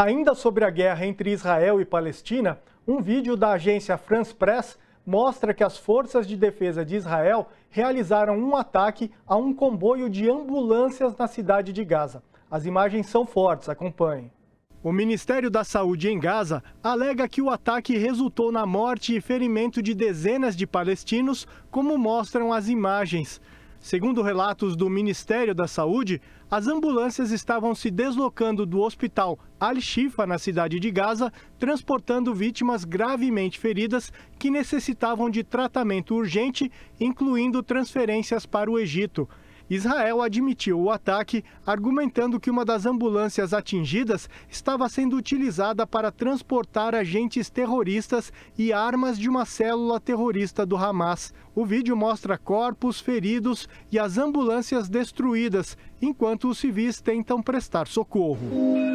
Ainda sobre a guerra entre Israel e Palestina, um vídeo da agência France Press mostra que as forças de defesa de Israel realizaram um ataque a um comboio de ambulâncias na cidade de Gaza. As imagens são fortes, acompanhem. O Ministério da Saúde em Gaza alega que o ataque resultou na morte e ferimento de dezenas de palestinos, como mostram as imagens. Segundo relatos do Ministério da Saúde, as ambulâncias estavam se deslocando do hospital Al-Shifa, na cidade de Gaza, transportando vítimas gravemente feridas que necessitavam de tratamento urgente, incluindo transferências para o Egito. Israel admitiu o ataque, argumentando que uma das ambulâncias atingidas estava sendo utilizada para transportar agentes terroristas e armas de uma célula terrorista do Hamas. O vídeo mostra corpos, feridos e as ambulâncias destruídas, enquanto os civis tentam prestar socorro.